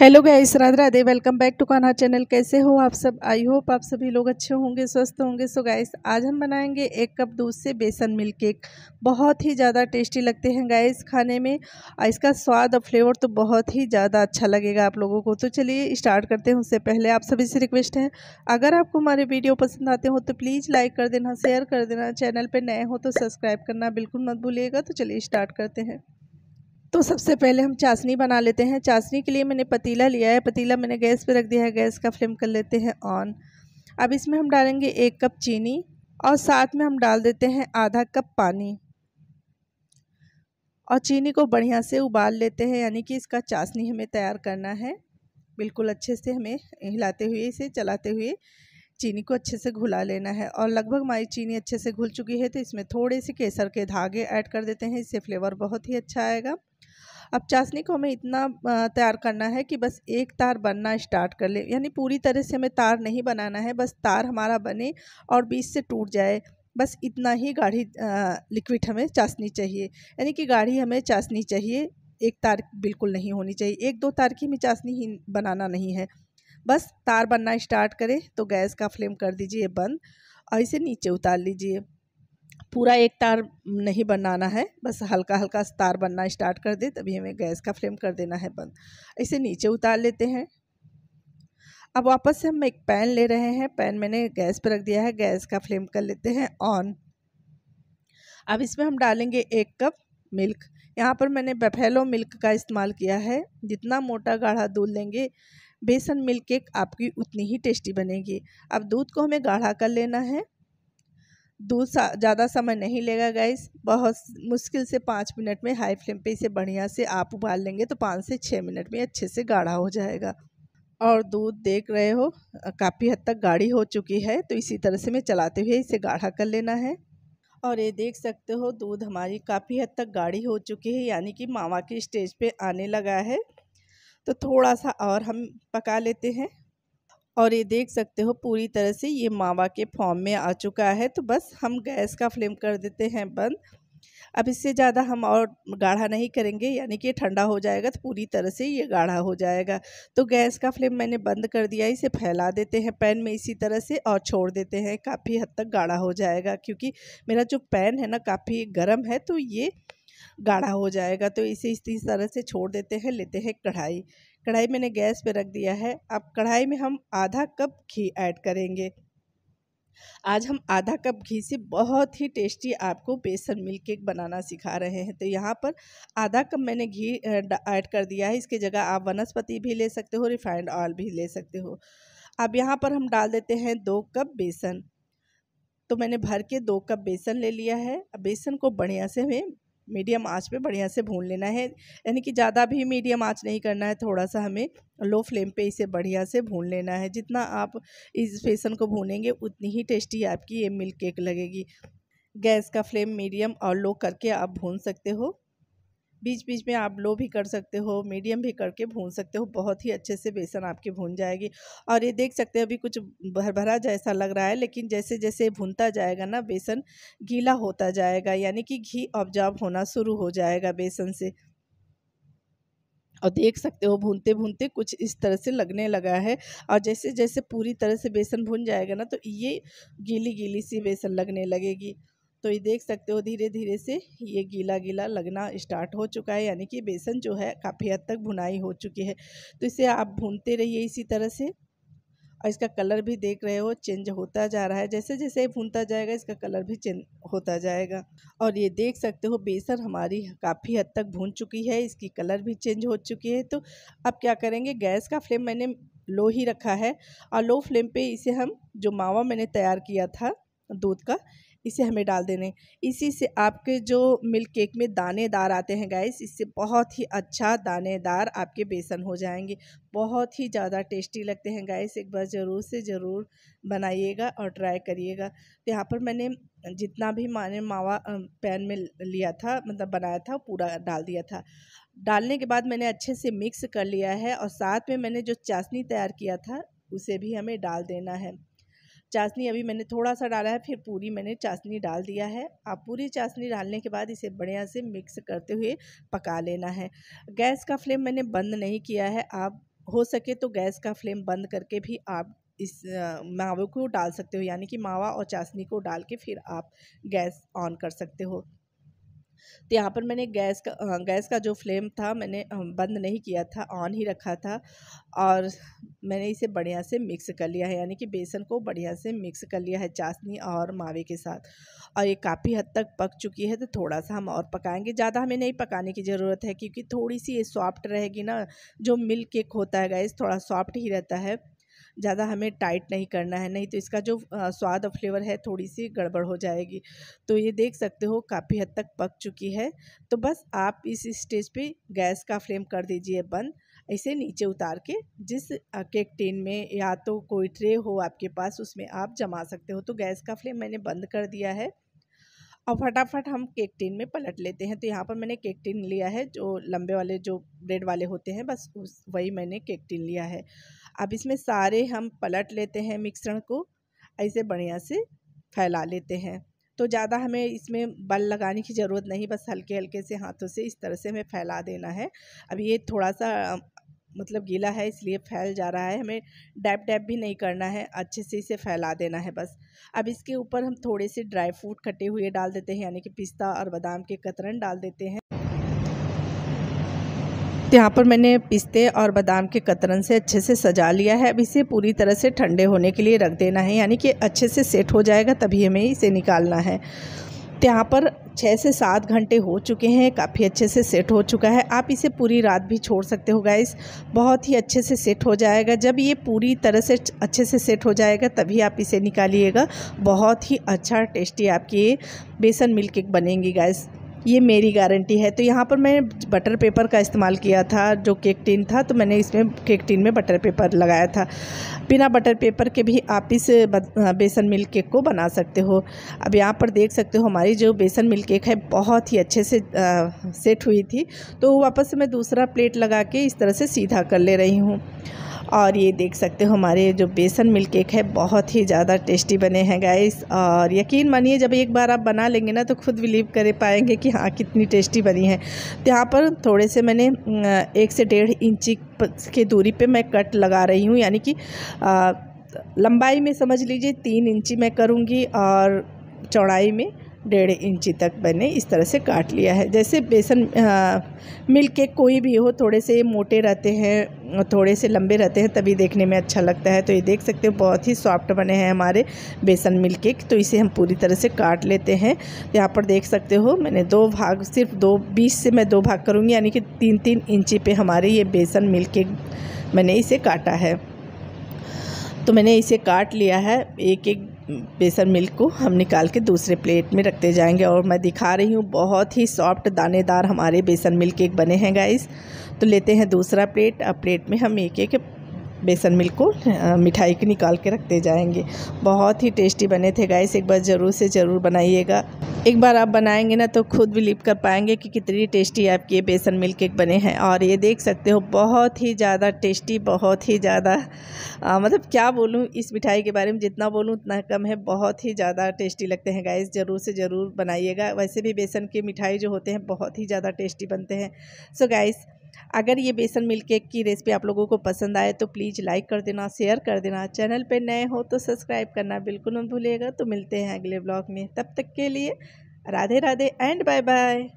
hello guys Radhe Radhe welcome back to Kanha channel कैसे हो आप सब आई होप आप सभी लोग अच्छे होंगे स्वस्थ होंगे सो गाइस आज हम बनाएंगे एक कप दूध से बेसन मिल्क केक बहुत ही ज़्यादा टेस्टी लगते हैं गाइस खाने में और इसका स्वाद और फ्लेवर तो बहुत ही ज़्यादा अच्छा लगेगा आप लोगों को तो चलिए स्टार्ट करते हैं उससे पहले आप सभी से रिक्वेस्ट है अगर आपको हमारे वीडियो पसंद आते हो तो प्लीज़ लाइक कर देना शेयर कर देना चैनल पर नए हो तो सब्सक्राइब करना बिल्कुल मत भूलिएगा तो चलिए स्टार्ट करते हैं तो सबसे पहले हम चाशनी बना लेते हैं चाशनी के लिए मैंने पतीला लिया है पतीला मैंने गैस पर रख दिया है गैस का फ्लेम कर लेते हैं ऑन अब इसमें हम डालेंगे एक कप चीनी और साथ में हम डाल देते हैं आधा कप पानी और चीनी को बढ़िया से उबाल लेते हैं यानी कि इसका चाशनी हमें तैयार करना है बिल्कुल अच्छे से हमें हिलाते हुए इसे चलाते हुए चीनी को अच्छे से घुला लेना है और लगभग हमारी चीनी अच्छे से घुल चुकी है तो इसमें थोड़े से केसर के धागे ऐड कर देते हैं इससे फ्लेवर बहुत ही अच्छा आएगा अब चाशनी को हमें इतना तैयार करना है कि बस एक तार बनना स्टार्ट कर ले यानी पूरी तरह से हमें तार नहीं बनाना है बस तार हमारा बने और बीच से टूट जाए बस इतना ही गाढ़ी लिक्विड हमें चाशनी चाहिए यानी कि गाढ़ी हमें चाशनी चाहिए एक तार बिल्कुल नहीं होनी चाहिए एक दो तार की हमें चाशनी ही बनाना नहीं है बस तार बनना स्टार्ट करें तो गैस का फ्लेम कर दीजिए बंद और इसे नीचे उतार लीजिए पूरा एक तार नहीं बनाना है बस हल्का हल्का तार बनना स्टार्ट कर दे तभी हमें गैस का फ्लेम कर देना है बंद इसे नीचे उतार लेते हैं अब वापस से हम एक पैन ले रहे हैं पैन मैंने गैस पर रख दिया है गैस का फ्लेम कर लेते हैं ऑन अब इसमें हम डालेंगे एक कप मिल्क यहाँ पर मैंने बफेलो मिल्क का इस्तेमाल किया है जितना मोटा गाढ़ा दूध लेंगे बेसन मिल्क केक आपकी उतनी ही टेस्टी बनेगी अब दूध को हमें गाढ़ा कर लेना है दूध ज़्यादा समय नहीं लेगा गैस बहुत मुश्किल से पाँच मिनट में हाई फ्लेम पे इसे बढ़िया से आप उबाल लेंगे तो पाँच से छः मिनट में अच्छे से गाढ़ा हो जाएगा और दूध देख रहे हो काफ़ी हद तक गाढ़ी हो चुकी है तो इसी तरह से मैं चलाते हुए इसे गाढ़ा कर लेना है और ये देख सकते हो दूध हमारी काफ़ी हद तक गाढ़ी हो चुकी है यानी कि मावा की स्टेज पर आने लगा है तो थोड़ा सा और हम पका लेते हैं और ये देख सकते हो पूरी तरह से ये मावा के फॉर्म में आ चुका है तो बस हम गैस का फ्लेम कर देते हैं बंद अब इससे ज़्यादा हम और गाढ़ा नहीं करेंगे यानी कि ठंडा हो जाएगा तो पूरी तरह से ये गाढ़ा हो जाएगा तो गैस का फ्लेम मैंने बंद कर दिया इसे फैला देते हैं पैन में इसी तरह से और छोड़ देते हैं काफ़ी हद तक गाढ़ा हो जाएगा क्योंकि मेरा जो पैन है ना काफ़ी गर्म है तो ये गाढ़ा हो जाएगा तो इसे इसी तरह से छोड़ देते हैं लेते हैं कढ़ाई कढ़ाई मैंने गैस पे रख दिया है अब कढ़ाई में हम आधा कप घी ऐड करेंगे आज हम आधा कप घी से बहुत ही टेस्टी आपको बेसन मिल्क केक बनाना सिखा रहे हैं तो यहाँ पर आधा कप मैंने घी ऐड कर दिया है इसके जगह आप वनस्पति भी ले सकते हो रिफाइंड ऑयल भी ले सकते हो अब यहाँ पर हम डाल देते हैं दो कप बेसन तो मैंने भर के दो कप बेसन ले लिया है अब बेसन को बढ़िया से हमें मीडियम आंच पे बढ़िया से भून लेना है यानी कि ज़्यादा भी मीडियम आंच नहीं करना है थोड़ा सा हमें लो फ्लेम पे इसे बढ़िया से भून लेना है जितना आप इस बेसन को भूनेंगे उतनी ही टेस्टी आपकी ये मिल्क केक लगेगी गैस का फ्लेम मीडियम और लो करके आप भून सकते हो बीच बीच में आप लो भी कर सकते हो मीडियम भी करके भून सकते हो बहुत ही अच्छे से बेसन आपकी भून जाएगी और ये देख सकते हैं अभी कुछ भर भरा जैसा लग रहा है लेकिन जैसे जैसे भूनता जाएगा ना बेसन गीला होता जाएगा यानी कि घी ऑब्जॉर्ब होना शुरू हो जाएगा बेसन से और देख सकते हो भूनते भूनते कुछ इस तरह से लगने लगा है और जैसे जैसे पूरी तरह से बेसन भून जाएगा ना तो ये गीली गीली सी बेसन लगने लगेगी तो ये देख सकते हो धीरे धीरे से ये गीला गीला लगना स्टार्ट हो चुका है यानी कि बेसन जो है काफ़ी हद तक भुनाई हो चुकी है तो इसे आप भूनते रहिए इसी तरह से और इसका कलर भी देख रहे हो चेंज होता जा रहा है जैसे जैसे भूनता जाएगा इसका कलर भी चेंज होता जाएगा और ये देख सकते हो बेसन हमारी काफ़ी हद तक भून चुकी है इसकी कलर भी चेंज हो चुकी है तो अब क्या करेंगे गैस का फ्लेम मैंने लो ही रखा है और लो फ्लेम पे इसे हम जो मावा मैंने तैयार किया था दूध का इसे हमें डाल देने इसी से आपके जो मिल्क केक में दानेदार आते हैं गाइस इससे बहुत ही अच्छा दानेदार आपके बेसन हो जाएंगे बहुत ही ज़्यादा टेस्टी लगते हैं गाइस एक बार ज़रूर से ज़रूर बनाइएगा और ट्राई करिएगा तो यहाँ पर मैंने जितना भी माने मावा पैन में लिया था मतलब बनाया था पूरा डाल दिया था डालने के बाद मैंने अच्छे से मिक्स कर लिया है और साथ में मैंने जो चाशनी तैयार किया था उसे भी हमें डाल देना है चाशनी अभी मैंने थोड़ा सा डाला है फिर पूरी मैंने चाशनी डाल दिया है आप पूरी चाशनी डालने के बाद इसे बढ़िया से मिक्स करते हुए पका लेना है गैस का फ्लेम मैंने बंद नहीं किया है आप हो सके तो गैस का फ्लेम बंद करके भी आप इस मावे को डाल सकते हो यानी कि मावा और चाशनी को डाल के फिर आप गैस ऑन कर सकते हो तो यहाँ पर मैंने गैस का गैस का जो फ्लेम था मैंने बंद नहीं किया था ऑन ही रखा था और मैंने इसे बढ़िया से मिक्स कर लिया है यानी कि बेसन को बढ़िया से मिक्स कर लिया है चाशनी और मावे के साथ और ये काफ़ी हद तक पक चुकी है तो थोड़ा सा हम और पकाएंगे ज़्यादा हमें नहीं पकाने की ज़रूरत है क्योंकि थोड़ी सी ये सॉफ्ट रहेगी ना जो मिल्क केक होता है गैस थोड़ा सॉफ्ट ही रहता है ज़्यादा हमें टाइट नहीं करना है नहीं तो इसका जो स्वाद और फ्लेवर है थोड़ी सी गड़बड़ हो जाएगी तो ये देख सकते हो काफ़ी हद तक पक चुकी है तो बस आप इस स्टेज पे गैस का फ्लेम कर दीजिए बंद इसे नीचे उतार के जिस केक टिन में या तो कोई ट्रे हो आपके पास उसमें आप जमा सकते हो तो गैस का फ्लेम मैंने बंद कर दिया है और फटाफट हम केक टिन में पलट लेते हैं तो यहाँ पर मैंने केक टिन लिया है जो लंबे वाले जो ब्रेड वाले होते हैं बस उस वही मैंने केक टिन लिया है अब इसमें सारे हम पलट लेते हैं मिक्सरण को ऐसे बढ़िया से फैला लेते हैं तो ज़्यादा हमें इसमें बल लगाने की ज़रूरत नहीं बस हल्के हल्के से हाथों से इस तरह से हमें फैला देना है अब ये थोड़ा सा मतलब गीला है इसलिए फैल जा रहा है हमें डैप डैप भी नहीं करना है अच्छे से इसे फैला देना है बस अब इसके ऊपर हम थोड़े से ड्राई फ्रूट कटे हुए डाल देते हैं यानी कि पिस्ता और बादाम के कतरन डाल देते हैं तो यहाँ पर मैंने पिस्ते और बादाम के कतरन से अच्छे से सजा लिया है अब इसे पूरी तरह से ठंडे होने के लिए रख देना है यानी कि अच्छे से सेट हो जाएगा तभी हमें इसे निकालना है यहाँ पर छः से सात घंटे हो चुके हैं काफ़ी अच्छे से सेट हो चुका है आप इसे पूरी रात भी छोड़ सकते हो गाइस बहुत ही अच्छे से सेट हो जाएगा जब ये पूरी तरह से अच्छे से सेट हो जाएगा तभी आप इसे निकालिएगा बहुत ही अच्छा टेस्टी आपकी बेसन मिल्क केक बनेंगी गाइस ये मेरी गारंटी है तो यहाँ पर मैं बटर पेपर का इस्तेमाल किया था जो केक टिन था तो मैंने इसमें केक टिन में बटर पेपर लगाया था बिना बटर पेपर के भी आप इस बेसन मिल्क केक को बना सकते हो अब यहाँ पर देख सकते हो हमारी जो बेसन मिल्क केक है बहुत ही अच्छे से आ, सेट हुई थी तो वापस मैं दूसरा प्लेट लगा के इस तरह से सीधा कर ले रही हूँ और ये देख सकते हो हमारे जो बेसन मिल्क केक है बहुत ही ज़्यादा टेस्टी बने हैं गाइस और यकीन मानिए जब एक बार आप बना लेंगे ना तो खुद बिलीव कर पाएंगे कि हाँ कितनी टेस्टी बनी है तो यहाँ पर थोड़े से मैंने एक से डेढ़ इंची की दूरी पे मैं कट लगा रही हूँ यानी कि लंबाई में समझ लीजिए तीन इंची मैं करूँगी और चौड़ाई में डेढ़ इंची तक मैंने इस तरह से काट लिया है जैसे बेसन मिल्क के कोई भी हो थोड़े से मोटे रहते हैं थोड़े से लंबे रहते हैं तभी देखने में अच्छा लगता है तो ये देख सकते हो बहुत ही सॉफ्ट बने हैं हमारे बेसन मिल्क केक तो इसे हम पूरी तरह से काट लेते हैं यहाँ पर देख सकते हो मैंने दो भाग सिर्फ दो बीस से मैं दो भाग करूँगी यानी कि तीन तीन इंची पर हमारे ये बेसन मिल्क केक मैंने इसे काटा है तो मैंने इसे काट लिया है एक एक बेसन मिल्क को हम निकाल के दूसरे प्लेट में रखते जाएंगे और मैं दिखा रही हूँ बहुत ही सॉफ्ट दानेदार हमारे बेसन मिल्क केक बने हैं गाइस तो लेते हैं दूसरा प्लेट अब प्लेट में हम एक एक बेसन मिल्क को मिठाई के निकाल के रखते जाएंगे बहुत ही टेस्टी बने थे गाइस एक बार ज़रूर से ज़रूर बनाइएगा एक बार आप बनाएंगे ना तो खुद बिलीव कर पाएंगे कि कितनी टेस्टी आपके ये बेसन मिल्क केक बने हैं और ये देख सकते हो बहुत ही ज़्यादा टेस्टी बहुत ही ज़्यादा मतलब क्या बोलूँ इस मिठाई के बारे में जितना बोलूँ उतना कम है बहुत ही ज़्यादा टेस्टी लगते हैं गाइस ज़रूर से ज़रूर बनाइएगा वैसे भी बेसन की मिठाई जो होते हैं बहुत ही ज़्यादा टेस्टी बनते हैं सो so गाइस अगर ये बेसन मिल्क केक की रेसिपी आप लोगों को पसंद आए तो प्लीज़ लाइक कर देना शेयर कर देना चैनल पे नए हो तो सब्सक्राइब करना बिल्कुल मत भूलिएगा तो मिलते हैं अगले ब्लॉग में तब तक के लिए Radhe Radhe and bye bye